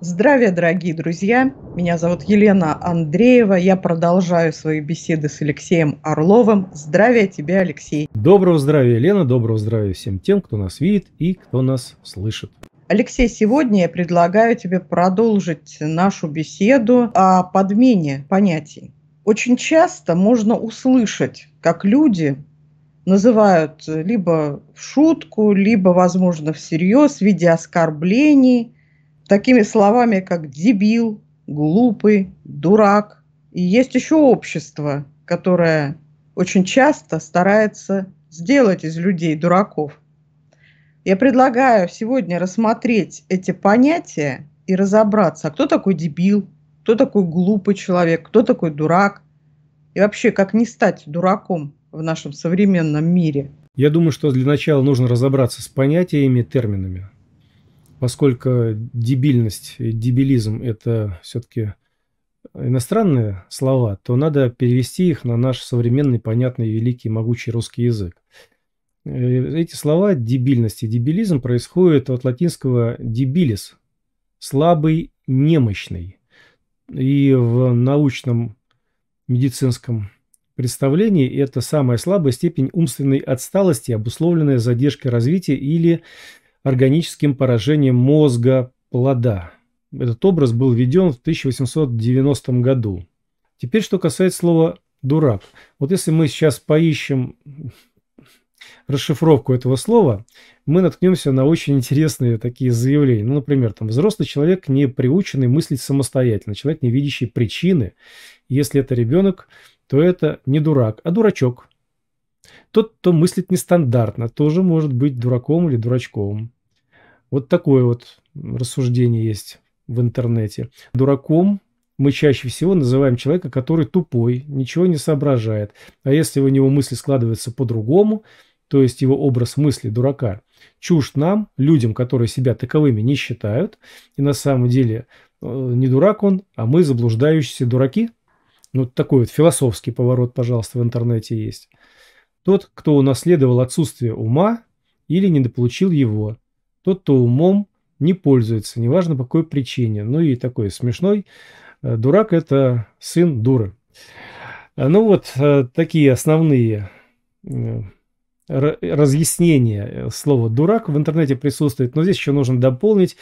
Здравия, дорогие друзья! Меня зовут Елена Андреева. Я продолжаю свои беседы с Алексеем Орловым. Здравия тебе, Алексей! Доброго здравия, Елена! Доброго здравия всем тем, кто нас видит и кто нас слышит. Алексей, сегодня я предлагаю тебе продолжить нашу беседу о подмене понятий. Очень часто можно услышать, как люди называют э, либо в шутку, либо, возможно, всерьез, в виде оскорблений, такими словами, как дебил, глупый, дурак. И есть еще общество, которое очень часто старается сделать из людей дураков. Я предлагаю сегодня рассмотреть эти понятия и разобраться, а кто такой дебил, кто такой глупый человек, кто такой дурак, и вообще, как не стать дураком – в нашем современном мире? Я думаю, что для начала нужно разобраться с понятиями, терминами, поскольку дебильность, дебилизм – это все-таки иностранные слова, то надо перевести их на наш современный, понятный, великий, могучий русский язык. Э, эти слова дебильность и дебилизм происходят от латинского дебилис – слабый, немощный. И в научном медицинском представлении это самая слабая степень умственной отсталости, обусловленная задержкой развития или органическим поражением мозга плода. Этот образ был введен в 1890 году. Теперь, что касается слова «дурак». Вот если мы сейчас поищем расшифровку этого слова, мы наткнемся на очень интересные такие заявления. Ну, например, там, взрослый человек не приученный мыслить самостоятельно, человек, не видящий причины, если это ребенок – то это не дурак, а дурачок. Тот, кто мыслит нестандартно, тоже может быть дураком или дурачком. Вот такое вот рассуждение есть в интернете. Дураком мы чаще всего называем человека, который тупой, ничего не соображает. А если у него мысли складываются по-другому, то есть его образ мысли дурака, чушь нам, людям, которые себя таковыми не считают, и на самом деле э, не дурак он, а мы заблуждающиеся дураки – ну, такой вот философский поворот, пожалуйста, в интернете есть. Тот, кто унаследовал отсутствие ума или недополучил его. Тот, кто умом не пользуется, неважно по какой причине. Ну и такой смешной. Э, дурак – это сын дуры. Э, ну вот э, такие основные разъяснения слова «дурак» в интернете присутствует, но здесь еще нужно дополнить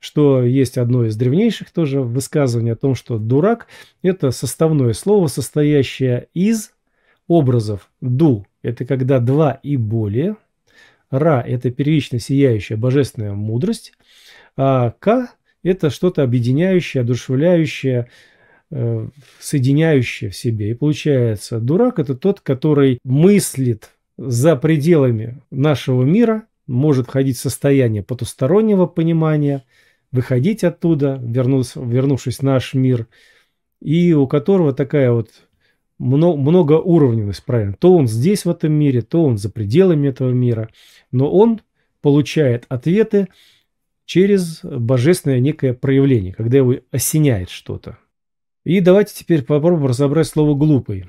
что есть одно из древнейших тоже высказываний о том, что дурак – это составное слово, состоящее из образов «ду» – это когда два и более, «ра» – это первично сияющая божественная мудрость, а «ка» – это что-то объединяющее, одушевляющее, э, соединяющее в себе. И получается, дурак – это тот, который мыслит за пределами нашего мира, может входить в состояние потустороннего понимания – выходить оттуда, вернув, вернувшись в наш мир, и у которого такая вот многоуровневость, правильно. То он здесь, в этом мире, то он за пределами этого мира. Но он получает ответы через божественное некое проявление, когда его осеняет что-то. И давайте теперь попробуем разобрать слово «глупый».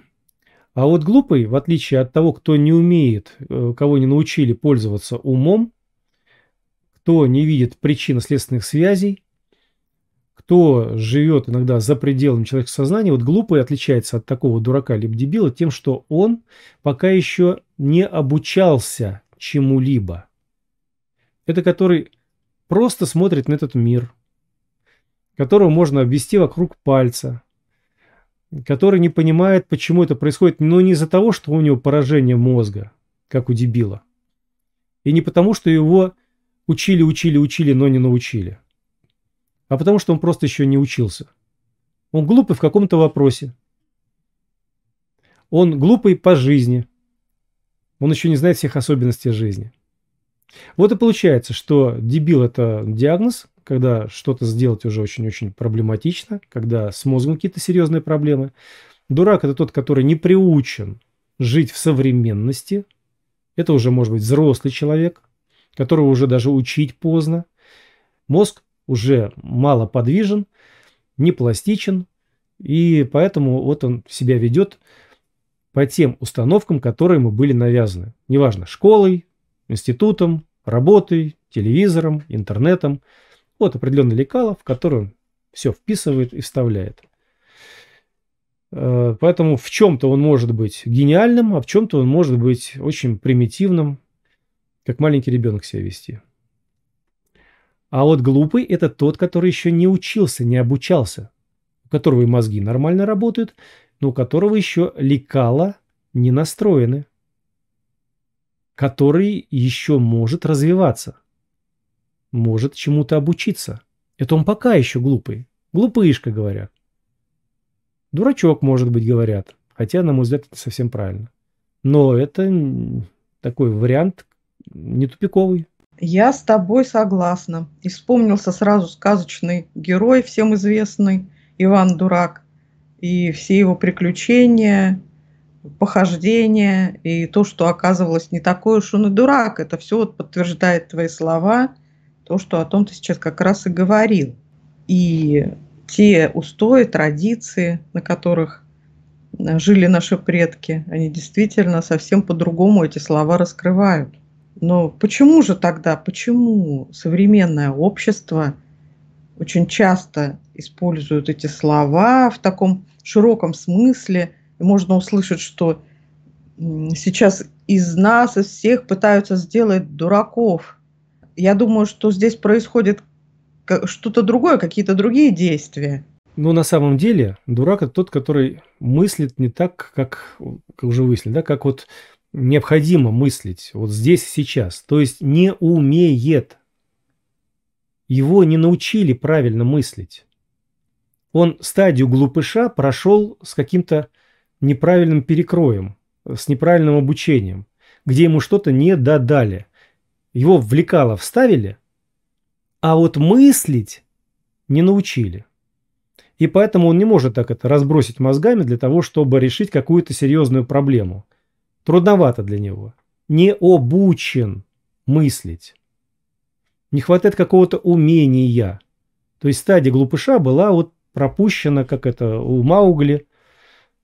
А вот глупый, в отличие от того, кто не умеет, э, кого не научили пользоваться умом, кто не видит причинно-следственных связей, кто живет иногда за пределами человеческого сознания, вот глупый отличается от такого дурака либо дебила тем, что он пока еще не обучался чему-либо. Это который просто смотрит на этот мир, которого можно обвести вокруг пальца, который не понимает, почему это происходит, но не из-за того, что у него поражение мозга, как у дебила, и не потому, что его Учили, учили, учили, но не научили. А потому что он просто еще не учился. Он глупый в каком-то вопросе. Он глупый по жизни. Он еще не знает всех особенностей жизни. Вот и получается, что дебил – это диагноз, когда что-то сделать уже очень-очень проблематично, когда с мозгом какие-то серьезные проблемы. Дурак – это тот, который не приучен жить в современности. Это уже может быть взрослый человек, которого уже даже учить поздно. Мозг уже мало подвижен, не пластичен, и поэтому вот он себя ведет по тем установкам, которые ему были навязаны. Неважно, школой, институтом, работой, телевизором, интернетом. Вот определенный лекало, в которое он все вписывает и вставляет. Э, поэтому в чем-то он может быть гениальным, а в чем-то он может быть очень примитивным, как маленький ребенок себя вести. А вот глупый – это тот, который еще не учился, не обучался, у которого и мозги нормально работают, но у которого еще лекала не настроены, который еще может развиваться, может чему-то обучиться. Это он пока еще глупый. Глупышка, говорят. Дурачок, может быть, говорят. Хотя, на мой взгляд, это совсем правильно. Но это такой вариант, не тупиковый. Я с тобой согласна. И вспомнился сразу сказочный герой, всем известный, Иван Дурак, и все его приключения, похождения, и то, что оказывалось не такой уж он и дурак. Это все вот подтверждает твои слова, то, что о том ты сейчас как раз и говорил. И те устои, традиции, на которых э, жили наши предки, они действительно совсем по-другому эти слова раскрывают. Но почему же тогда, почему современное общество очень часто используют эти слова в таком широком смысле? И можно услышать, что сейчас из нас, из всех пытаются сделать дураков. Я думаю, что здесь происходит что-то другое, какие-то другие действия. Ну, на самом деле, дурак – это тот, который мыслит не так, как, как уже выяснили, да, как вот необходимо мыслить вот здесь и сейчас. То есть не умеет. Его не научили правильно мыслить. Он стадию глупыша прошел с каким-то неправильным перекроем, с неправильным обучением, где ему что-то не додали. Его влекало, вставили, а вот мыслить не научили. И поэтому он не может так это разбросить мозгами для того, чтобы решить какую-то серьезную проблему – Трудновато для него. Не обучен мыслить. Не хватает какого-то умения. То есть стадия глупыша была вот пропущена, как это у Маугли,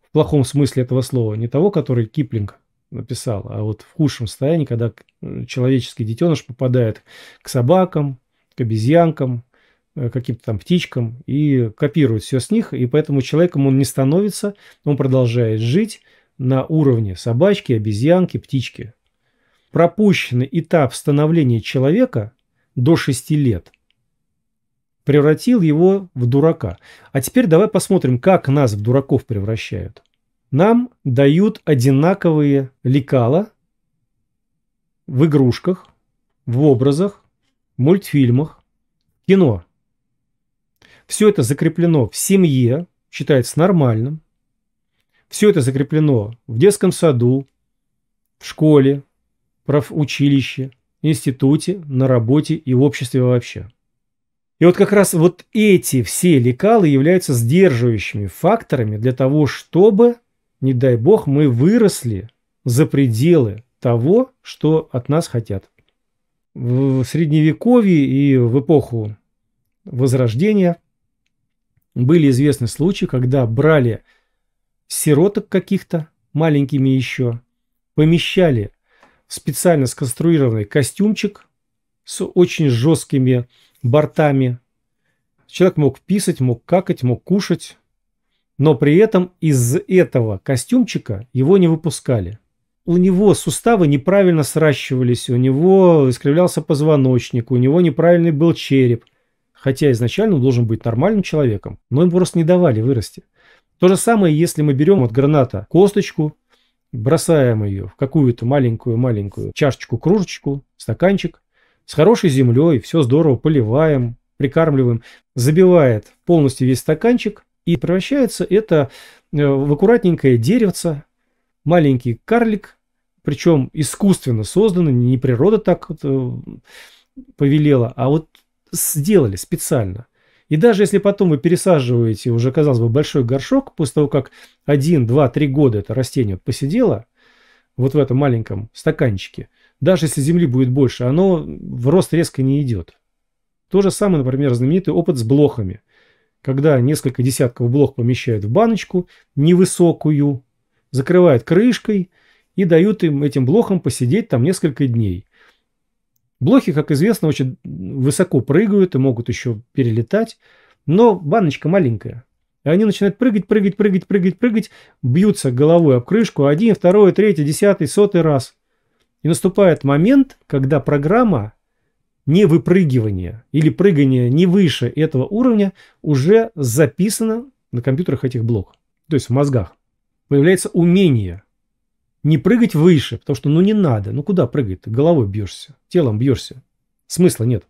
в плохом смысле этого слова, не того, который Киплинг написал, а вот в худшем состоянии, когда э, человеческий детеныш попадает к собакам, к обезьянкам, э, каким-то там птичкам и копирует все с них, и поэтому человеком он не становится, он продолжает жить, на уровне собачки, обезьянки, птички. Пропущенный этап становления человека до 6 лет превратил его в дурака. А теперь давай посмотрим, как нас в дураков превращают. Нам дают одинаковые лекала в игрушках, в образах, в мультфильмах, кино. Все это закреплено в семье, считается нормальным. Все это закреплено в детском саду, в школе, профучилище, институте, на работе и в обществе вообще. И вот как раз вот эти все лекалы являются сдерживающими факторами для того, чтобы, не дай бог, мы выросли за пределы того, что от нас хотят. В средневековье и в эпоху Возрождения были известны случаи, когда брали сироток каких-то, маленькими еще, помещали в специально сконструированный костюмчик с очень жесткими бортами. Человек мог писать, мог какать, мог кушать, но при этом из этого костюмчика его не выпускали. У него суставы неправильно сращивались, у него искривлялся позвоночник, у него неправильный был череп – хотя изначально он должен быть нормальным человеком, но им просто не давали вырасти. То же самое, если мы берем вот граната косточку, бросаем ее в какую-то маленькую-маленькую чашечку, кружечку, стаканчик, с хорошей землей, все здорово поливаем, прикармливаем, забивает полностью весь стаканчик, и превращается это э, в аккуратненькое деревце, маленький карлик, причем искусственно созданный, не природа так вот э, повелела, а вот сделали специально. И даже если потом вы пересаживаете уже, казалось бы, большой горшок, после того, как 1, 2, 3 года это растение вот посидело, вот в этом маленьком стаканчике, даже если земли будет больше, оно в рост резко не идет. То же самое, например, знаменитый опыт с блохами, когда несколько десятков блох помещают в баночку невысокую, закрывают крышкой и дают им, этим блохам посидеть там несколько дней. Блохи, как известно, очень высоко прыгают и могут еще перелетать, но баночка маленькая. И они начинают прыгать, прыгать, прыгать, прыгать, прыгать, бьются головой об крышку один, второй, третий, десятый, сотый раз. И наступает момент, когда программа не выпрыгивания или прыгания не выше этого уровня уже записана на компьютерах этих блоков, то есть в мозгах. Появляется умение – не прыгать выше, потому что ну не надо. Ну куда прыгать -то? Головой бьешься, телом бьешься. Смысла нет.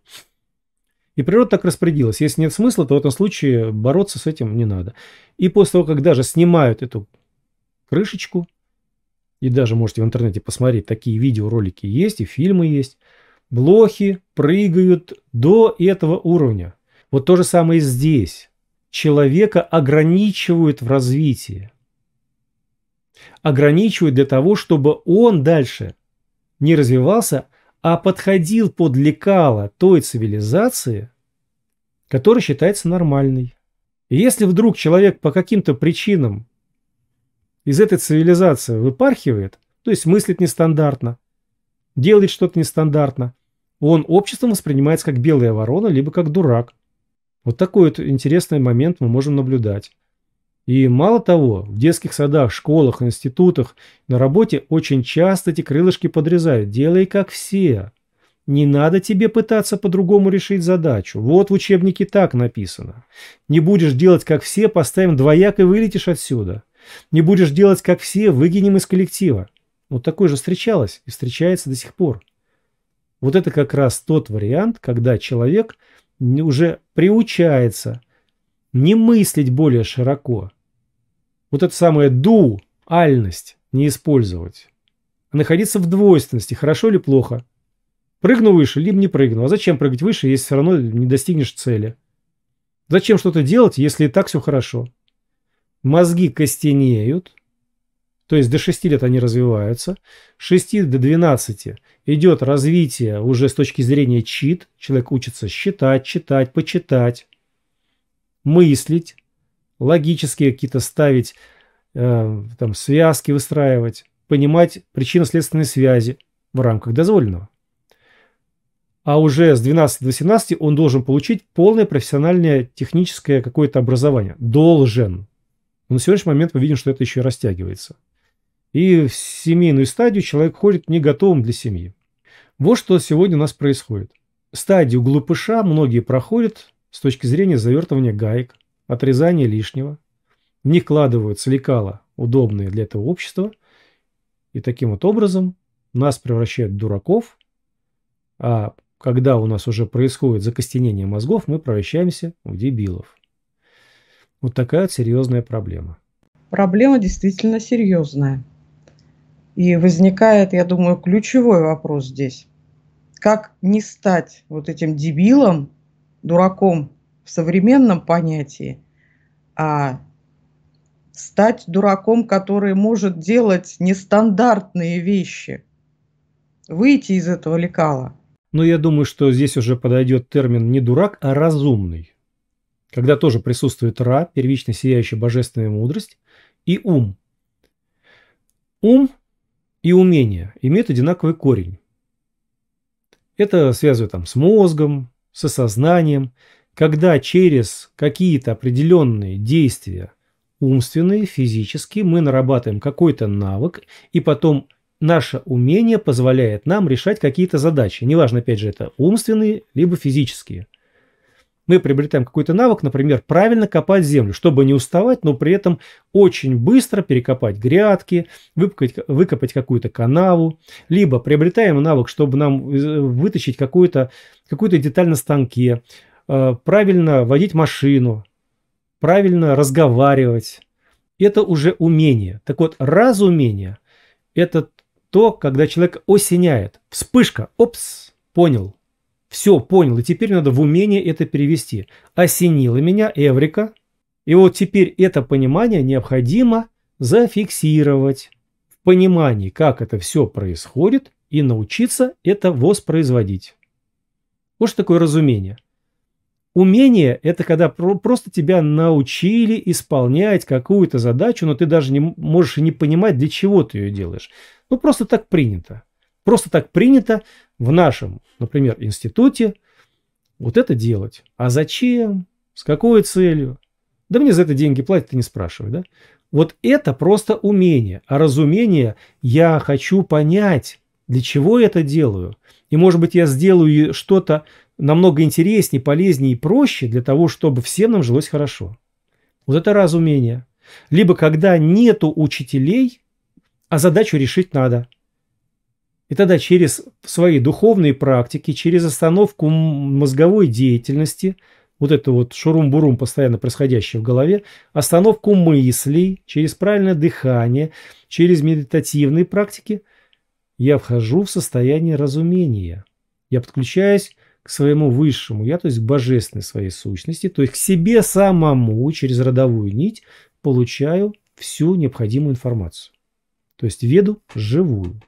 И природа так распорядилась. Если нет смысла, то в этом случае бороться с этим не надо. И после того, как даже снимают эту крышечку, и даже можете в интернете посмотреть, такие видеоролики есть, и фильмы есть, блохи прыгают до этого уровня. Вот то же самое и здесь. Человека ограничивают в развитии ограничивают для того, чтобы он дальше не развивался, а подходил под лекало той цивилизации, которая считается нормальной. И если вдруг человек по каким-то причинам из этой цивилизации выпархивает, то есть мыслит нестандартно, делает что-то нестандартно, он обществом воспринимается как белая ворона, либо как дурак. Вот такой вот интересный момент мы можем наблюдать. И мало того, в детских садах, школах, институтах, на работе очень часто эти крылышки подрезают. Делай как все. Не надо тебе пытаться по-другому решить задачу. Вот в учебнике так написано. Не будешь делать как все, поставим двояк и вылетишь отсюда. Не будешь делать как все, выгинем из коллектива. Вот такое же встречалось и встречается до сих пор. Вот это как раз тот вариант, когда человек уже приучается не мыслить более широко, вот это самое дуальность не использовать. А находиться в двойственности, хорошо или плохо. Прыгну выше, либо не прыгну. А зачем прыгать выше, если все равно не достигнешь цели? Зачем что-то делать, если и так все хорошо? Мозги костенеют, то есть до 6 лет они развиваются. С 6 до 12 идет развитие уже с точки зрения чит. Человек учится считать, читать, почитать, мыслить логические какие-то ставить, э, там, связки выстраивать, понимать причинно-следственные связи в рамках дозволенного. А уже с 12 до 18 он должен получить полное профессиональное техническое какое-то образование. Должен. Но на сегодняшний момент мы видим, что это еще и растягивается. И в семейную стадию человек ходит не готовым для семьи. Вот что сегодня у нас происходит. Стадию глупыша многие проходят с точки зрения завертывания гаек – отрезание лишнего. В них кладываются лекала, удобные для этого общества. И таким вот образом нас превращают в дураков, а когда у нас уже происходит закостенение мозгов, мы превращаемся в дебилов. Вот такая серьезная проблема. Проблема действительно серьезная. И возникает, я думаю, ключевой вопрос здесь. Как не стать вот этим дебилом, дураком, в современном понятии, а стать дураком, который может делать нестандартные вещи, выйти из этого лекала. Но ну, я думаю, что здесь уже подойдет термин не дурак, а разумный. Когда тоже присутствует Ра, первично сияющая божественная мудрость, и ум. Ум и умение имеют одинаковый корень. Это связывают там с мозгом, с со сознанием когда через какие-то определенные действия, умственные, физические, мы нарабатываем какой-то навык, и потом наше умение позволяет нам решать какие-то задачи. Неважно, опять же, это умственные, либо физические. Мы приобретаем какой-то навык, например, правильно копать землю, чтобы не уставать, но при этом очень быстро перекопать грядки, выкопать, выкопать какую-то канаву. Либо приобретаем навык, чтобы нам э, вытащить какую-то какую, -то, какую -то деталь на станке, Э, правильно водить машину, правильно разговаривать. Это уже умение. Так вот, разумение – это то, когда человек осеняет. Вспышка. Опс, понял. Все, понял. И теперь надо в умение это перевести. Осенило меня Эврика. И вот теперь это понимание необходимо зафиксировать в понимании, как это все происходит, и научиться это воспроизводить. Вот такое разумение – Умение – это когда про просто тебя научили исполнять какую-то задачу, но ты даже не можешь не понимать, для чего ты ее делаешь. Ну, просто так принято. Просто так принято в нашем, например, институте вот это делать. А зачем? С какой целью? Да мне за это деньги платят, ты не спрашивай, да? Вот это просто умение. А разумение – я хочу понять, для чего я это делаю. И, может быть, я сделаю что-то намного интереснее, полезнее и проще для того, чтобы всем нам жилось хорошо. Вот это разумение. Либо когда нету учителей, а задачу решить надо. И тогда через свои духовные практики, через остановку мозговой деятельности, вот это вот шурум-бурум, постоянно происходящее в голове, остановку мыслей, через правильное дыхание, через медитативные практики, я вхожу в состояние разумения. Я подключаюсь к своему высшему я, то есть к божественной своей сущности, то есть к себе самому через родовую нить получаю всю необходимую информацию. То есть веду живую,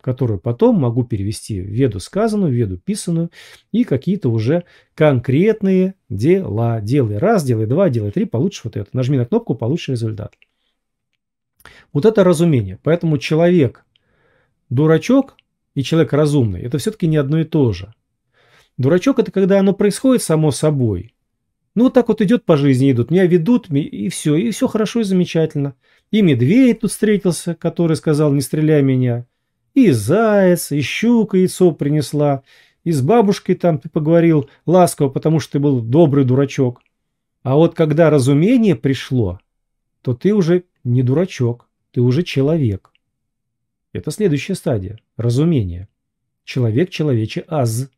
которую потом могу перевести в веду сказанную, в веду писанную и какие-то уже конкретные дела. Делай раз, делай два, делай три, получишь вот это. Нажми на кнопку, получишь результат. Вот это разумение. Поэтому человек дурачок и человек разумный – это все-таки не одно и то же. Дурачок – это когда оно происходит само собой. Ну, вот так вот идет по жизни, идут, меня ведут, и все, и все хорошо и замечательно. И медведь тут встретился, который сказал, не стреляй меня. И заяц, и щука яйцо принесла. И с бабушкой там ты поговорил ласково, потому что ты был добрый дурачок. А вот когда разумение пришло, то ты уже не дурачок, ты уже человек. Это следующая стадия – разумение. Человек-человече аз.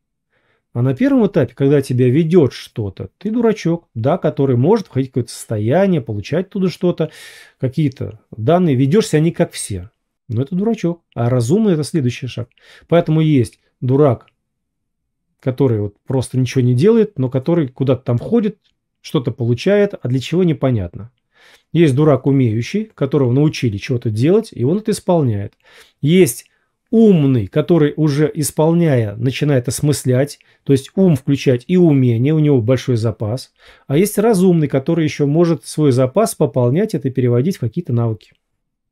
А на первом этапе, когда тебя ведет что-то, ты дурачок, да, который может входить в какое-то состояние, получать туда что-то, какие-то данные. Ведешься они как все. Но это дурачок. А разумный – это следующий шаг. Поэтому есть дурак, который вот просто ничего не делает, но который куда-то там ходит, что-то получает, а для чего – непонятно. Есть дурак умеющий, которого научили чего-то делать, и он это исполняет. Есть умный, который уже исполняя, начинает осмыслять, то есть ум включать и умение, у него большой запас. А есть разумный, который еще может свой запас пополнять это и переводить в какие-то навыки.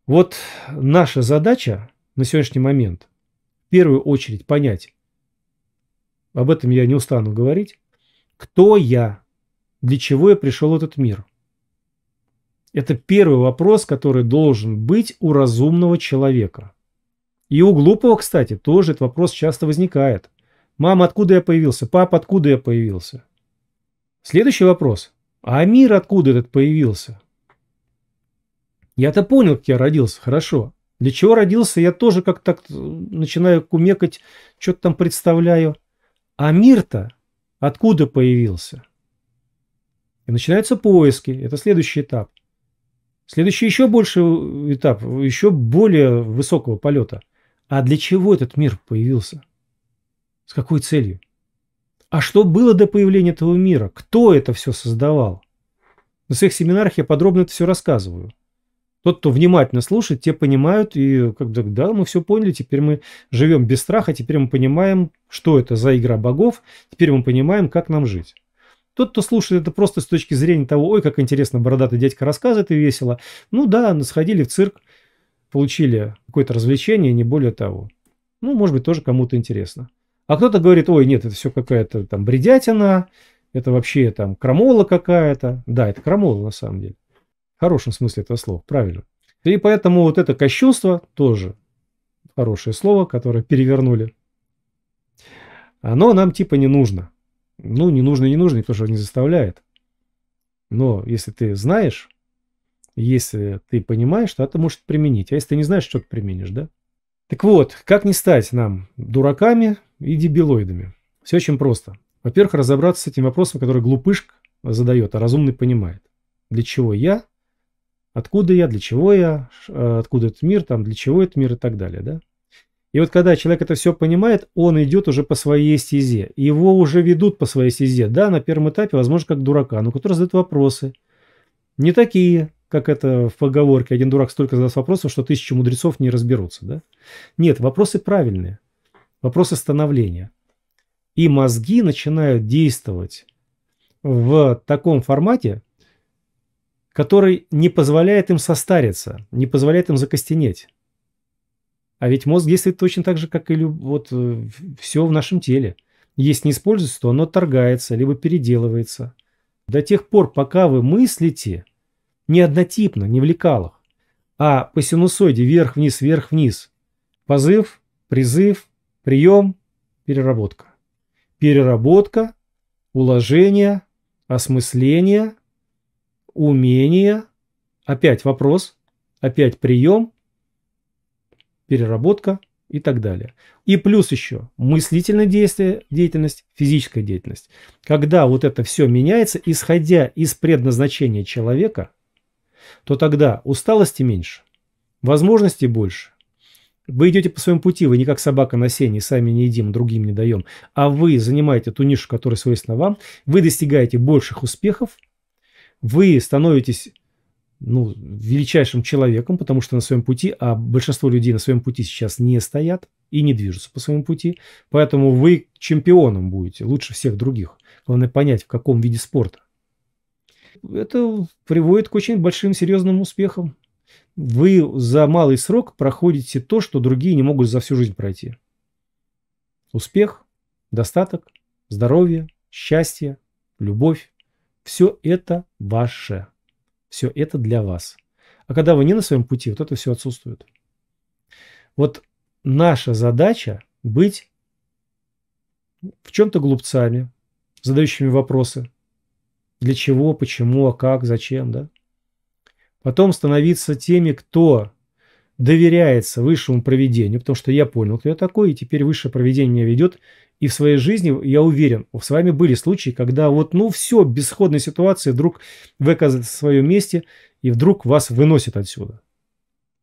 Вот наша задача на сегодняшний момент в первую очередь понять, об этом я не устану говорить, кто я, для чего я пришел в этот мир. Это первый вопрос, который должен быть у разумного человека – и у глупого, кстати, тоже этот вопрос часто возникает. Мама, откуда я появился? Папа, откуда я появился? Следующий вопрос. А мир откуда этот появился? Я-то понял, как я родился, хорошо. Для чего родился, я тоже как так э, начинаю кумекать, что-то там представляю. А мир-то откуда появился? И начинаются поиски. Это следующий этап. Следующий еще больше э, этап, еще более высокого полета – а для чего этот мир появился? С какой целью? А что было до появления этого мира? Кто это все создавал? На своих семинарах я подробно это все рассказываю. Тот, кто внимательно слушает, те понимают, и как бы, да, мы все поняли, теперь мы живем без страха, теперь мы понимаем, что это за игра богов, теперь мы понимаем, как нам жить. Тот, кто слушает это просто с точки зрения того, ой, как интересно бородатый дядька рассказывает и весело, ну да, сходили в цирк, получили какое-то развлечение, не более того. Ну, может быть, тоже кому-то интересно. А кто-то говорит, ой, нет, это все какая-то там бредятина, это вообще там крамола какая-то. Да, это крамола на самом деле. В хорошем смысле этого слова, правильно. И поэтому вот это кощунство тоже хорошее слово, которое перевернули. Оно нам типа не нужно. Ну, не нужно, не нужно, потому что не заставляет. Но если ты знаешь, если ты понимаешь, то это может применить. А если ты не знаешь, что ты применишь, да? Так вот, как не стать нам дураками и дебилоидами? Все очень просто. Во-первых, разобраться с этим вопросом, который глупышка задает, а разумный понимает. Для чего я? Откуда я? Для чего я? Э, откуда этот мир? Там, для чего этот мир? И так далее, да? И вот когда человек это все понимает, он идет уже по своей стезе. Его уже ведут по своей стезе. Да, на первом этапе, возможно, как дурака, но который задает вопросы. Не такие, как это в поговорке, один дурак столько задаст вопросов, что тысячи мудрецов не разберутся, да? Нет, вопросы правильные, вопросы становления. И мозги начинают действовать в таком формате, который не позволяет им состариться, не позволяет им закостенеть. А ведь мозг действует точно так же, как и вот э, все в нашем теле. Если не используется, то оно торгается, либо переделывается. До тех пор, пока вы мыслите – не однотипно, не в лекалах, а по синусоиде вверх-вниз, вверх-вниз. Позыв, призыв, прием, переработка. Переработка, уложение, осмысление, умение, опять вопрос, опять прием, переработка и так далее. И плюс еще мыслительная действие, деятельность, физическая деятельность. Когда вот это все меняется, исходя из предназначения человека – то тогда усталости меньше, возможностей больше. Вы идете по своему пути, вы не как собака на сене, сами не едим, другим не даем, а вы занимаете ту нишу, которая свойственна вам, вы достигаете больших успехов, вы становитесь ну, величайшим человеком, потому что на своем пути, а большинство людей на своем пути сейчас не стоят и не движутся по своему пути, поэтому вы чемпионом будете, лучше всех других. Главное понять, в каком виде спорта это приводит к очень большим серьезным успехам. Вы за малый срок проходите то, что другие не могут за всю жизнь пройти. Успех, достаток, здоровье, счастье, любовь. Все это ваше. Все это для вас. А когда вы не на своем пути, вот это все отсутствует. Вот наша задача быть в чем-то глупцами, задающими вопросы, для чего, почему, а как, зачем, да? Потом становиться теми, кто доверяется высшему проведению, потому что я понял, кто я такой, и теперь высшее проведение меня ведет. И в своей жизни, я уверен, с вами были случаи, когда вот, ну все, бесходная ситуация, вдруг вы оказываетесь в своем месте, и вдруг вас выносит отсюда.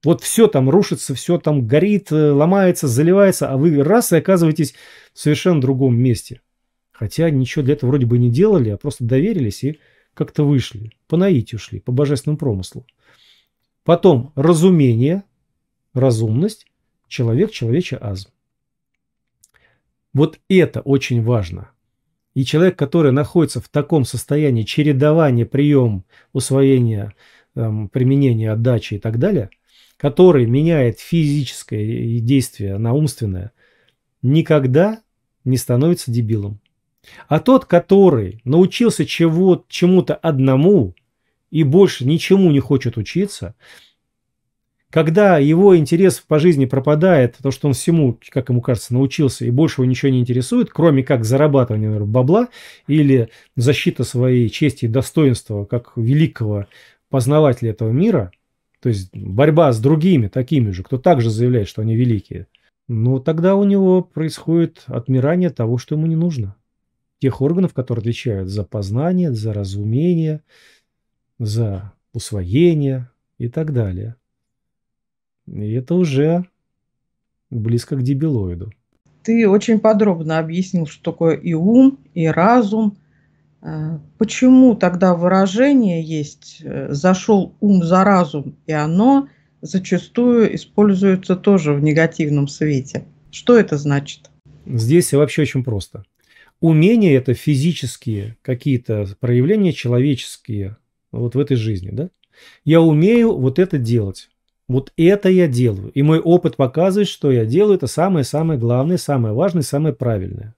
Вот все там рушится, все там горит, э, ломается, заливается, а вы раз и оказываетесь в совершенно другом месте. Хотя ничего для этого вроде бы не делали, а просто доверились и как-то вышли. По наитию шли, по божественному промыслу. Потом разумение, разумность, человек, человече, азм. Вот это очень важно. И человек, который находится в таком состоянии чередования, прием, усвоения, эм, применения, отдачи и так далее, который меняет физическое действие на умственное, никогда не становится дебилом. А тот, который научился чего чему-то одному и больше ничему не хочет учиться, когда его интерес по жизни пропадает, то, что он всему, как ему кажется, научился и больше его ничего не интересует, кроме как зарабатывание например, бабла или защита своей чести и достоинства как великого познавателя этого мира, то есть борьба с другими такими же, кто также заявляет, что они великие, ну тогда у него происходит отмирание того, что ему не нужно тех органов, которые отвечают за познание, за разумение, за усвоение и так далее. И это уже близко к дебилоиду. Ты очень подробно объяснил, что такое и ум, и разум. Э, почему тогда выражение есть э, «зашел ум за разум», и оно зачастую используется тоже в негативном свете? Что это значит? Здесь вообще очень просто умения это физические какие-то проявления человеческие вот в этой жизни, да? Я умею вот это делать. Вот это я делаю. И мой опыт показывает, что я делаю, это самое-самое главное, самое важное, самое правильное.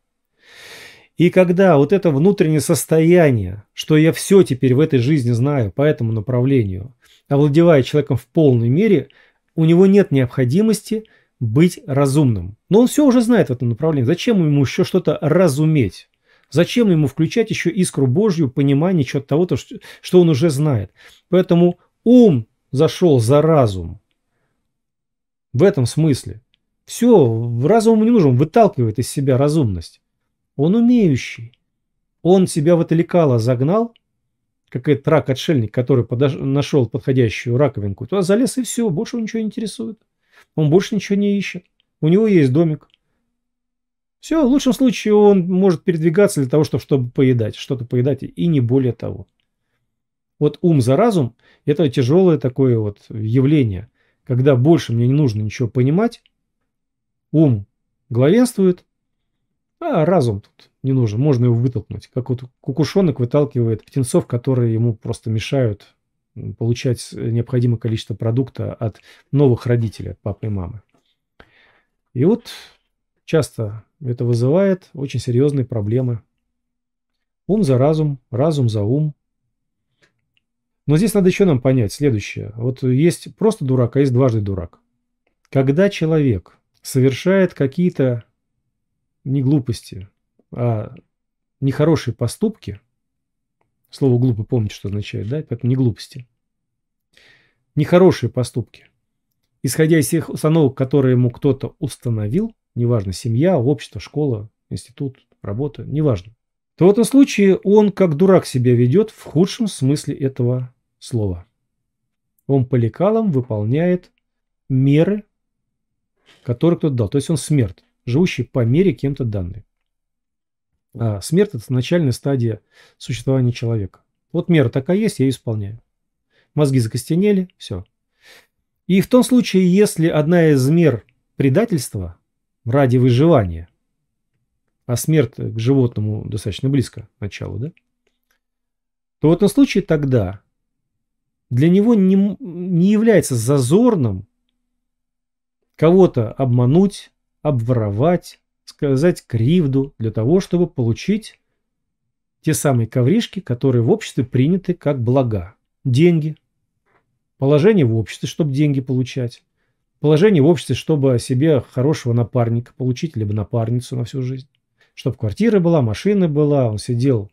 И когда вот это внутреннее состояние, что я все теперь в этой жизни знаю по этому направлению, овладевая человеком в полной мере, у него нет необходимости – быть разумным. Но он все уже знает в этом направлении. Зачем ему еще что-то разуметь? Зачем ему включать еще искру Божью, понимание чего-то того, -то, что он уже знает? Поэтому ум зашел за разум. В этом смысле. Все, разум ему не нужен, выталкивает из себя разумность. Он умеющий. Он себя в это лекало загнал, как этот рак-отшельник, который подош... нашел подходящую раковинку, туда залез и все, больше он ничего не интересует. Он больше ничего не ищет. У него есть домик. Все, в лучшем случае он может передвигаться для того, чтобы, чтобы поедать, что-то поедать, и не более того. Вот ум за разум – это тяжелое такое вот явление, когда больше мне не нужно ничего понимать, ум главенствует, а разум тут не нужен, можно его вытолкнуть, как вот кукушонок выталкивает птенцов, которые ему просто мешают получать необходимое количество продукта от новых родителей, от папы и мамы. И вот часто это вызывает очень серьезные проблемы. Ум за разум, разум за ум. Но здесь надо еще нам понять следующее. Вот есть просто дурак, а есть дважды дурак. Когда человек совершает какие-то не глупости, а нехорошие поступки – Слово «глупо» помните, что означает, да? Поэтому не глупости. Нехорошие поступки. Исходя из тех установок, которые ему кто-то установил, неважно, семья, общество, школа, институт, работа, неважно, то в этом случае он как дурак себя ведет в худшем смысле этого слова. Он по лекалам выполняет меры, которые кто-то дал. То есть он смерть, живущий по мере кем-то данной. А смерть – это начальная стадия существования человека. Вот мера такая есть, я ее исполняю. Мозги закостенели, все. И в том случае, если одна из мер предательства ради выживания, а смерть к животному достаточно близко началу, да, то в этом случае тогда для него не, не является зазорным кого-то обмануть, обворовать, сказать кривду для того, чтобы получить те самые ковришки, которые в обществе приняты как блага. Деньги, положение в обществе, чтобы деньги получать, положение в обществе, чтобы себе хорошего напарника получить, либо напарницу на всю жизнь, чтобы квартира была, машина была, он сидел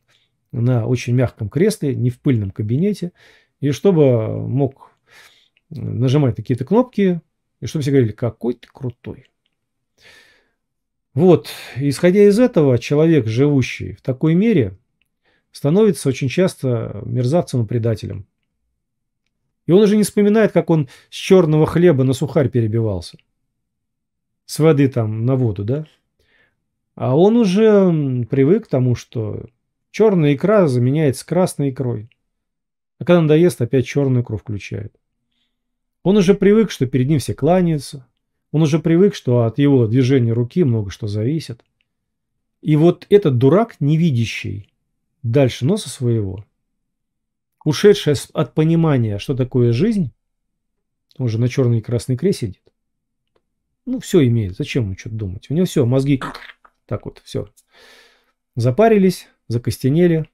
на очень мягком кресле, не в пыльном кабинете, и чтобы мог нажимать какие-то кнопки, и чтобы все говорили, какой ты крутой. Вот, исходя из этого, человек, живущий в такой мере, становится очень часто мерзавцем и предателем. И он уже не вспоминает, как он с черного хлеба на сухарь перебивался. С воды там на воду, да? А он уже привык к тому, что черная икра заменяется красной икрой. А когда надоест, опять черную икру включает. Он уже привык, что перед ним все кланяются, он уже привык, что от его движения руки много что зависит. И вот этот дурак, невидящий, дальше носа своего, ушедший от понимания, что такое жизнь, он же на черный и красный крест сидит. Ну, все имеет, зачем ему что-то думать? У него все, мозги так вот, все. Запарились, закостенели.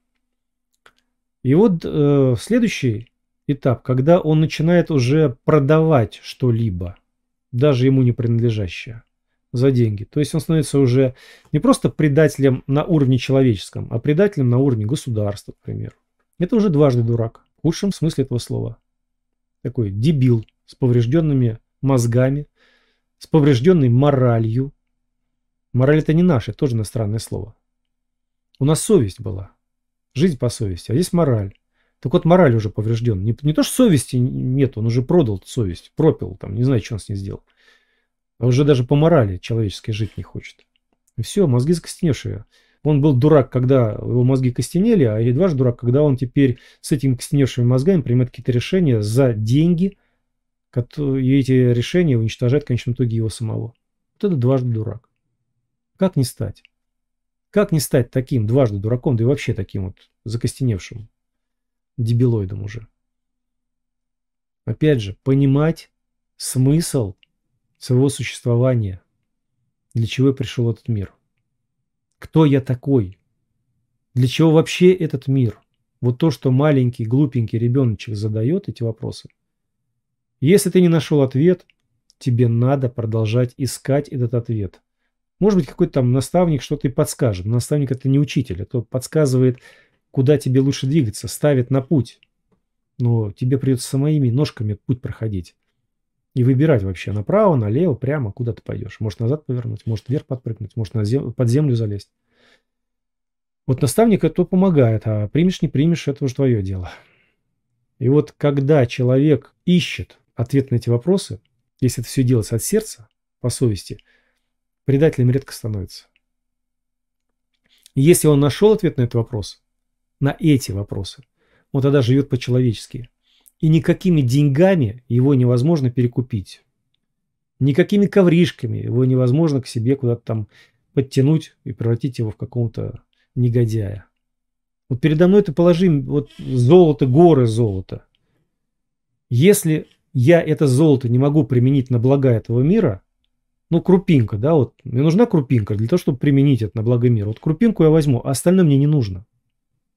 И вот э, следующий этап, когда он начинает уже продавать что-либо – даже ему не принадлежащее, за деньги. То есть он становится уже не просто предателем на уровне человеческом, а предателем на уровне государства, к примеру. Это уже дважды дурак, в худшем смысле этого слова. Такой дебил с поврежденными мозгами, с поврежденной моралью. Мораль это не наше, тоже иностранное слово. У нас совесть была. Жизнь по совести, а здесь мораль. Так вот, мораль уже поврежден. Не, не то, что совести нет, он уже продал совесть, пропил, там, не знаю, что он с ней сделал. А уже даже по морали человеческой жить не хочет. И все, мозги закостеневшие. Он был дурак, когда его мозги костенели, а едва же дурак, когда он теперь с этими костеневшими мозгами принимает какие-то решения за деньги, и эти решения уничтожают в конечном итоге его самого. Вот это дважды дурак. Как не стать? Как не стать таким дважды дураком, да и вообще таким вот закостеневшим? дебилоидом уже. Опять же, понимать смысл своего существования, для чего я пришел в этот мир. Кто я такой? Для чего вообще этот мир? Вот то, что маленький, глупенький ребеночек задает эти вопросы. Если ты не нашел ответ, тебе надо продолжать искать этот ответ. Может быть, какой-то там наставник что-то и подскажет. Наставник – это не учитель, это а подсказывает куда тебе лучше двигаться, ставит на путь. Но тебе придется самими ножками путь проходить. И выбирать вообще направо, налево, прямо, куда ты пойдешь. Может назад повернуть, может вверх подпрыгнуть, может на зем... под землю залезть. Вот наставник это помогает, а примешь, не примешь, это уже твое дело. И вот когда человек ищет ответ на эти вопросы, если это все делается от сердца, по совести, предателем редко становится. Если он нашел ответ на этот вопрос, на эти вопросы. Он тогда живет по-человечески. И никакими деньгами его невозможно перекупить. Никакими ковришками его невозможно к себе куда-то там подтянуть и превратить его в какого-то негодяя. Вот передо мной это положим, вот золото, горы золота. Если я это золото не могу применить на блага этого мира, ну, крупинка, да, вот, мне нужна крупинка для того, чтобы применить это на благо мира. Вот крупинку я возьму, а остальное мне не нужно.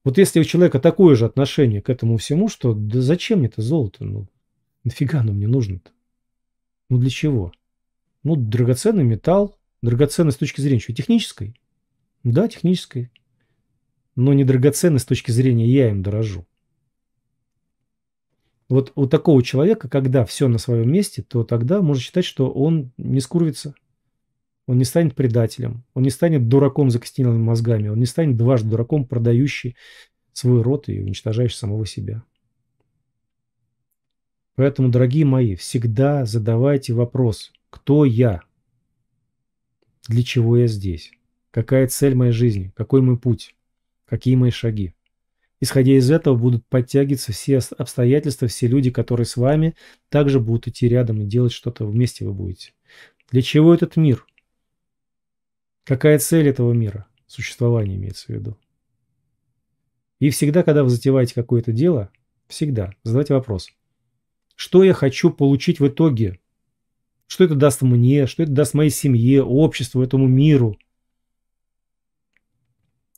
Вот если у человека такое же отношение к этому всему, что да зачем мне это золото? Ну, нафига оно мне нужно-то? Ну, для чего? Ну, драгоценный металл, драгоценный с точки зрения что, технической? Да, технической. Но не драгоценный с точки зрения я им дорожу. Вот у такого человека, когда все на своем месте, то тогда можно считать, что он не скурвится. Он не станет предателем, он не станет дураком за костяными мозгами, он не станет дважды дураком, продающий свой рот и уничтожающий самого себя. Поэтому, дорогие мои, всегда задавайте вопрос, кто я, для чего я здесь, какая цель моей жизни, какой мой путь, какие мои шаги. Исходя из этого будут подтягиваться все обстоятельства, все люди, которые с вами также будут идти рядом и делать что-то вместе вы будете. Для чего этот мир? Какая цель этого мира? Существование имеется в виду. И всегда, когда вы затеваете какое-то дело, всегда задавайте вопрос. Что я хочу получить в итоге? Что это даст мне? Что это даст моей семье, обществу, этому миру?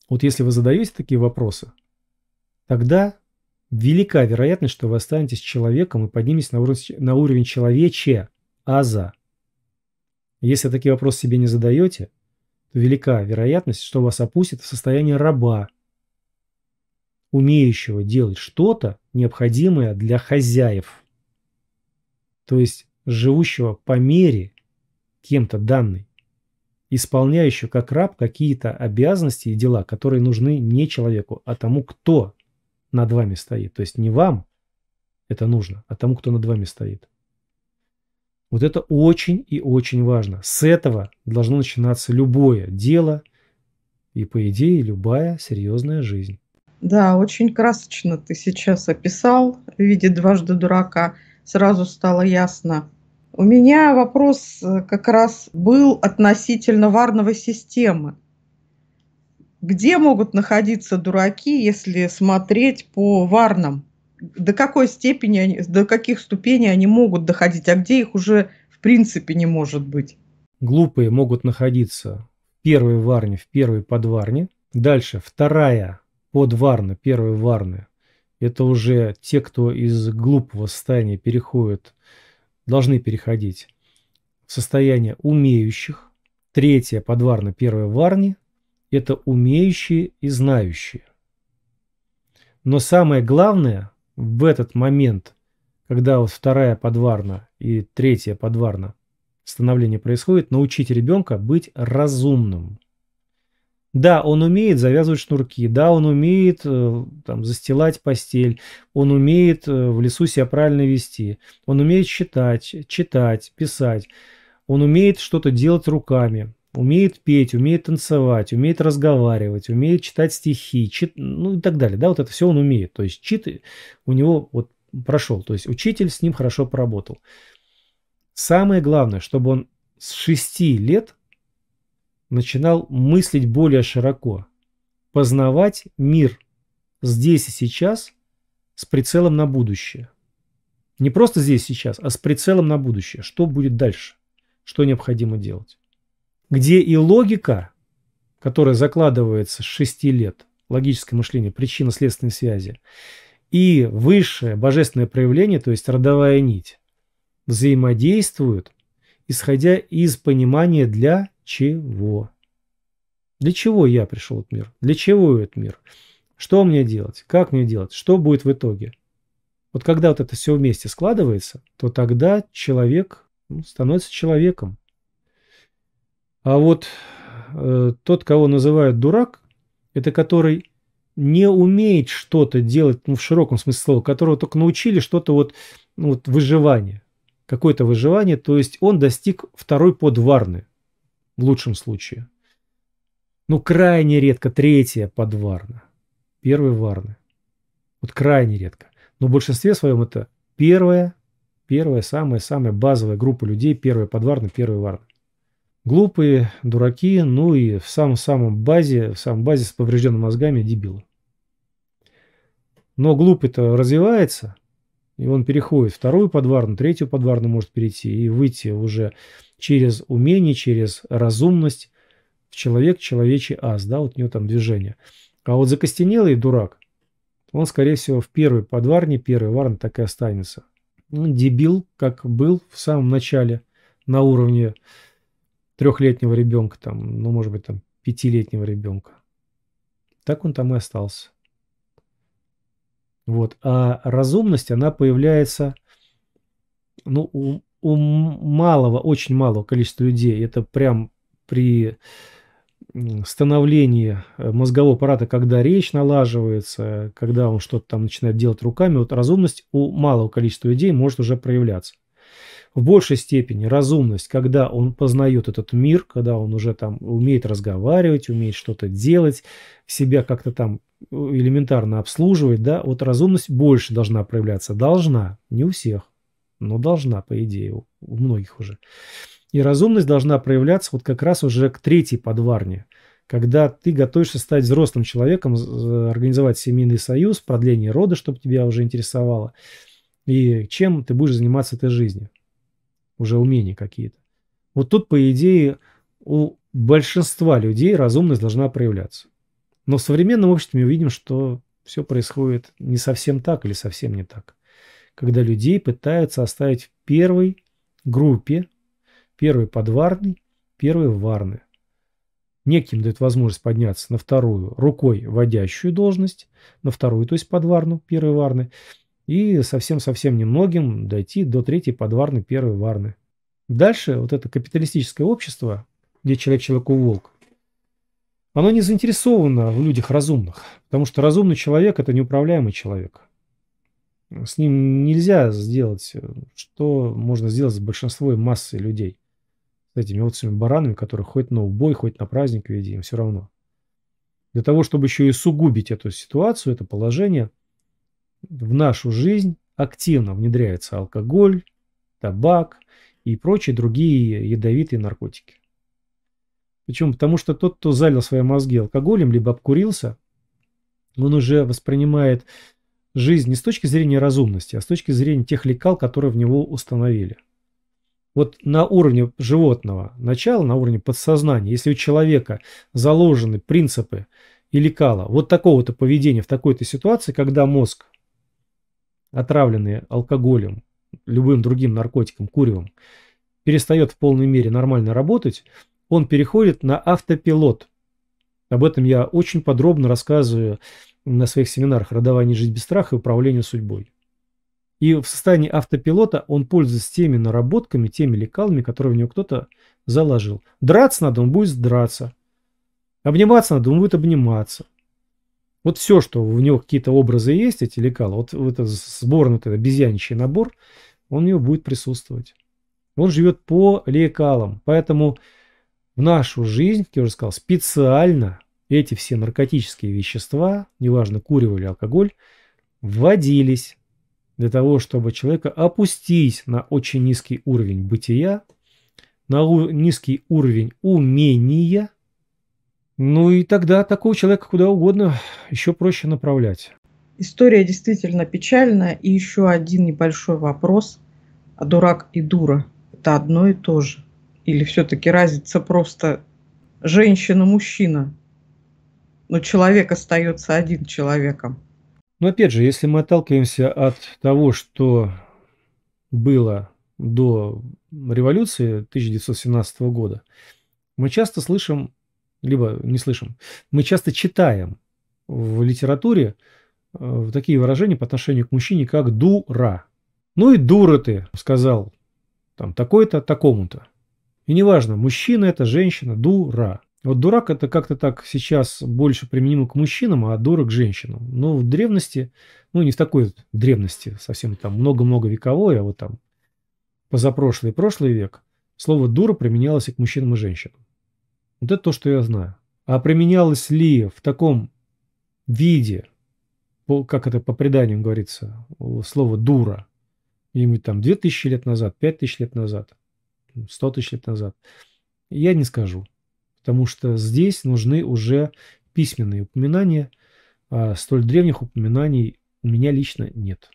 Вот если вы задаете такие вопросы, тогда велика вероятность, что вы останетесь человеком и подниметесь на уровень, на уровень человече, аза. Если такие вопросы себе не задаете – то велика вероятность, что вас опустят в состояние раба, умеющего делать что-то, необходимое для хозяев. То есть живущего по мере кем-то данной, исполняющего как раб какие-то обязанности и дела, которые нужны не человеку, а тому, кто над вами стоит. То есть не вам это нужно, а тому, кто над вами стоит. Вот это очень и очень важно. С этого должно начинаться любое дело и, по идее, любая серьезная жизнь. Да, очень красочно ты сейчас описал в виде дважды дурака. Сразу стало ясно. У меня вопрос э, как раз был относительно варновой системы. Где могут находиться дураки, если смотреть по варнам? до какой степени, они, до каких ступеней они могут доходить, а где их уже в принципе не может быть. Глупые могут находиться в первой варне, в первой подварне. Дальше вторая подварна, первая варна. Это уже те, кто из глупого состояния переходит, должны переходить в состояние умеющих. Третья подварна, первая варни – это умеющие и знающие. Но самое главное – в этот момент, когда вот вторая подварна и третья подварна становление происходит, научить ребенка быть разумным. Да, он умеет завязывать шнурки, да, он умеет э, там, застилать постель, он умеет э, в лесу себя правильно вести, он умеет считать, читать, писать, он умеет что-то делать руками, умеет петь, умеет танцевать, умеет разговаривать, умеет читать стихи, чит... ну и так далее. Да, вот это все он умеет. То есть чит у него вот прошел. То есть учитель с ним хорошо поработал. Самое главное, чтобы он с 6 лет начинал мыслить более широко, познавать мир здесь и сейчас с прицелом на будущее. Не просто здесь и сейчас, а с прицелом на будущее. Что будет дальше? Что необходимо делать? где и логика, которая закладывается с 6 лет, логическое мышление, причинно-следственной связи, и высшее божественное проявление, то есть родовая нить, взаимодействуют, исходя из понимания для чего. Для чего я пришел в этот мир? Для чего этот мир? Что мне делать? Как мне делать? Что будет в итоге? Вот когда вот это все вместе складывается, то тогда человек ну, становится человеком. А вот э, тот, кого называют дурак, это который не умеет что-то делать, ну, в широком смысле слова, которого только научили что-то вот, ну, вот выживание, какое-то выживание, то есть он достиг второй подварны, в лучшем случае. Ну, крайне редко третья подварна, первая варна. Вот крайне редко. Но в большинстве своем это первая, первая, самая-самая базовая группа людей, первая подварна, первая варна. Глупые, дураки, ну и в самом-самом базе, в самом базе с поврежденными мозгами дебилы. Но глупый-то развивается, и он переходит вторую подварную, третью подварную может перейти и выйти уже через умение, через разумность в человек, человечий ас, да, вот у него там движение. А вот закостенелый дурак, он, скорее всего, в первой подварне, первый варн так и останется. Ну, дебил, как был в самом начале, на уровне трехлетнего ребенка, там, ну, может быть, там, пятилетнего ребенка. Так он там и остался. Вот. А разумность, она появляется ну, у, у малого, очень малого количества людей. Это прям при становлении э, мозгового аппарата, когда речь налаживается, когда он что-то там начинает делать руками, вот разумность у малого количества людей может уже проявляться в большей степени разумность, когда он познает этот мир, когда он уже там умеет разговаривать, умеет что-то делать, себя как-то там э, элементарно обслуживать, да, вот разумность больше должна проявляться. Должна, не у всех, но должна, по идее, у, многих уже. И разумность должна проявляться вот как раз уже к третьей подварне, когда ты готовишься стать взрослым человеком, организовать семейный союз, продление рода, чтобы тебя уже интересовало, и чем ты будешь заниматься этой жизнью уже умения какие-то. Вот тут, по идее, у большинства людей разумность должна проявляться. Но в современном обществе мы видим, что все происходит не совсем так или совсем не так. Когда людей пытаются оставить в первой группе, первой подварной, первой варны. Неким дает возможность подняться на вторую, рукой водящую должность, на вторую, то есть подварну, первой варны, и совсем-совсем немногим дойти до третьей подварны, первой варны. Дальше вот это капиталистическое общество, где человек человеку волк, оно не заинтересовано в людях разумных, потому что разумный человек – это неуправляемый человек. С ним нельзя сделать, что можно сделать с большинством массы людей. С этими овцами баранами, которые хоть на убой, хоть на праздник веди, им все равно. Для того, чтобы еще и сугубить эту ситуацию, это положение – в нашу жизнь активно внедряется алкоголь, табак и прочие другие ядовитые наркотики. Почему? Потому что тот, кто залил свои мозги алкоголем, либо обкурился, он уже воспринимает жизнь не с точки зрения разумности, а с точки зрения тех лекал, которые в него установили. Вот на уровне животного начала, на уровне подсознания, если у человека заложены принципы и лекала вот такого-то поведения в такой-то ситуации, когда мозг отравленные алкоголем, любым другим наркотиком, куревом, перестает в полной мере нормально работать, он переходит на автопилот. Об этом я очень подробно рассказываю на своих семинарах «Родование жить без страха» и «Управление судьбой». И в состоянии автопилота он пользуется теми наработками, теми лекалами, которые в него кто-то заложил. Драться надо, он будет драться. Обниматься надо, он будет обниматься. Вот все, что у него какие-то образы есть, эти лекала, вот, вот этот сборный вот этот обезьяничий набор, он у него будет присутствовать. Он живет по лекалам. Поэтому в нашу жизнь, как я уже сказал, специально эти все наркотические вещества, неважно, курево или алкоголь, вводились для того, чтобы человека опустить на очень низкий уровень бытия, на низкий уровень умения ну и тогда такого человека куда угодно еще проще направлять. История действительно печальная. И еще один небольшой вопрос. А дурак и дура – это одно и то же? Или все-таки разница просто женщина-мужчина? Но человек остается один человеком. Но ну, опять же, если мы отталкиваемся от того, что было до революции 1917 года, мы часто слышим либо не слышим. Мы часто читаем в литературе э, такие выражения по отношению к мужчине, как «дура». Ну и дура ты, сказал там такой-то, такому-то. И неважно, мужчина это, женщина, дура. Вот дурак это как-то так сейчас больше применимо к мужчинам, а дура к женщинам. Но ну, в древности, ну не в такой древности, совсем там много-много вековой, а вот там позапрошлый и прошлый век, слово дура применялось и к мужчинам и женщинам. Вот это то, что я знаю. А применялось ли в таком виде, по, как это по преданиям говорится, слово «дура», где-нибудь там 2000 лет назад, 5000 лет назад, 100 тысяч лет назад, я не скажу. Потому что здесь нужны уже письменные упоминания, а столь древних упоминаний у меня лично нет.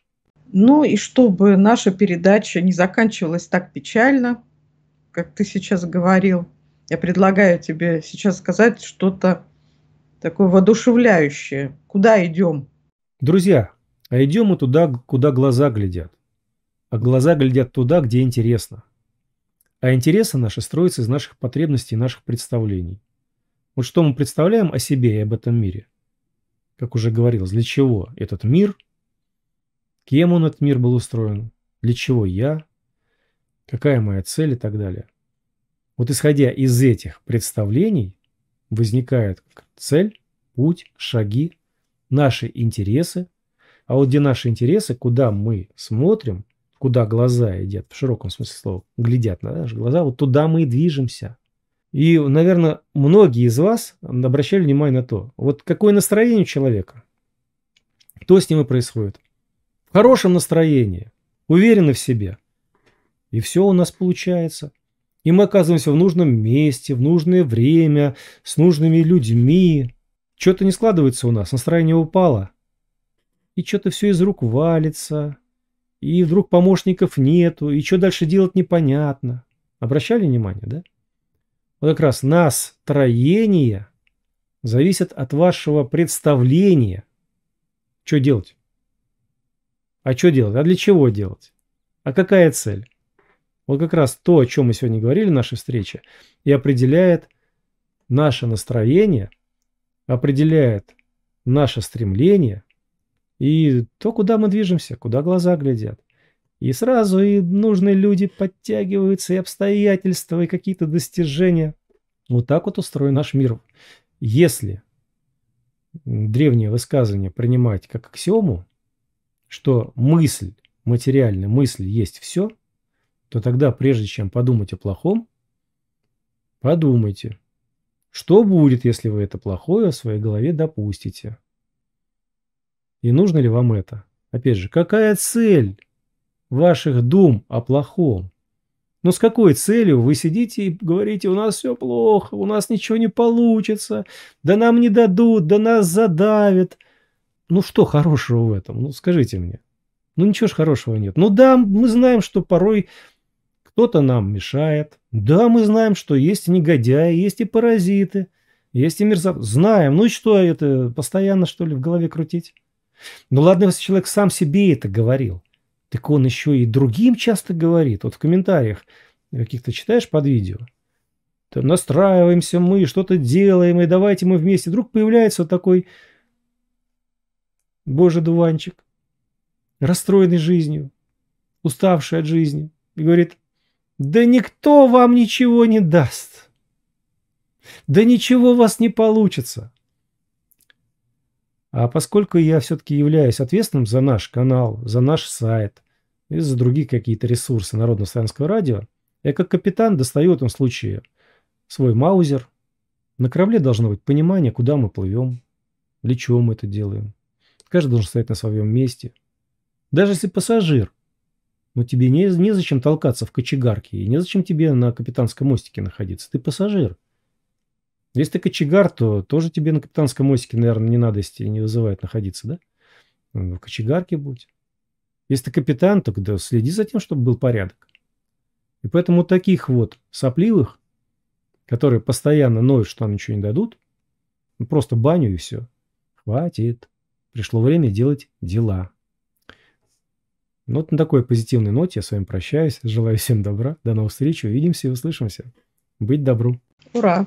Ну и чтобы наша передача не заканчивалась так печально, как ты сейчас говорил, я предлагаю тебе сейчас сказать что-то такое воодушевляющее. Куда идем? Друзья, а идем мы туда, куда глаза глядят. А глаза глядят туда, где интересно. А интересы наши строятся из наших потребностей и наших представлений. Вот что мы представляем о себе и об этом мире. Как уже говорилось, для чего этот мир, кем он, этот мир был устроен, для чего я, какая моя цель и так далее – вот исходя из этих представлений возникает цель, путь, шаги, наши интересы. А вот где наши интересы, куда мы смотрим, куда глаза едят, в широком смысле слова, глядят на наши глаза, вот туда мы и движемся. И, наверное, многие из вас обращали внимание на то, вот какое настроение у человека, то с ним и происходит. В хорошем настроении, уверенно в себе. И все у нас получается и мы оказываемся в нужном месте, в нужное время, с нужными людьми. Что-то не складывается у нас, настроение упало. И что-то все из рук валится, и вдруг помощников нету, и что дальше делать непонятно. Обращали внимание, да? Вот как раз нас троение зависит от вашего представления. Что делать? А что делать? А для чего делать? А какая цель? Вот как раз то, о чем мы сегодня говорили в нашей встрече, и определяет наше настроение, определяет наше стремление и то, куда мы движемся, куда глаза глядят. И сразу и нужные люди подтягиваются, и обстоятельства, и какие-то достижения. Вот так вот устроен наш мир. Если древнее высказывание принимать как аксиому, что мысль, материальная мысль есть все – то тогда, прежде чем подумать о плохом, подумайте, что будет, если вы это плохое в своей голове допустите. И нужно ли вам это? Опять же, какая цель ваших дум о плохом? Но с какой целью вы сидите и говорите, у нас все плохо, у нас ничего не получится, да нам не дадут, да нас задавят. Ну что хорошего в этом? Ну скажите мне. Ну ничего ж хорошего нет. Ну да, мы знаем, что порой кто-то нам мешает. Да, мы знаем, что есть и негодяи, есть и паразиты, есть и мерзавцы. Знаем. Ну и что это, постоянно, что ли, в голове крутить? Ну ладно, если человек сам себе это говорил, так он еще и другим часто говорит. Вот в комментариях э, каких-то читаешь под видео, То настраиваемся мы, что-то делаем, и давайте мы вместе. Вдруг появляется вот такой божий дуванчик, расстроенный жизнью, уставший от жизни, и говорит – да никто вам ничего не даст. Да ничего у вас не получится. А поскольку я все-таки являюсь ответственным за наш канал, за наш сайт и за другие какие-то ресурсы Народно-славянского радио, я как капитан достаю в этом случае свой маузер. На корабле должно быть понимание, куда мы плывем, для чего мы это делаем. Каждый должен стоять на своем месте. Даже если пассажир но тебе не, незачем толкаться в кочегарке, и незачем тебе на капитанском мостике находиться. Ты пассажир. Если ты кочегар, то тоже тебе на капитанском мостике, наверное, не надости не вызывает находиться, да? Ну, в кочегарке будь. Если ты капитан, то да, следи за тем, чтобы был порядок. И поэтому таких вот сопливых, которые постоянно ноют, что нам ничего не дадут, ну, просто баню и все. Хватит. Пришло время делать дела. Ну вот на такой позитивной ноте я с вами прощаюсь. Желаю всем добра. До новых встреч. Увидимся и услышимся. Быть добру. Ура!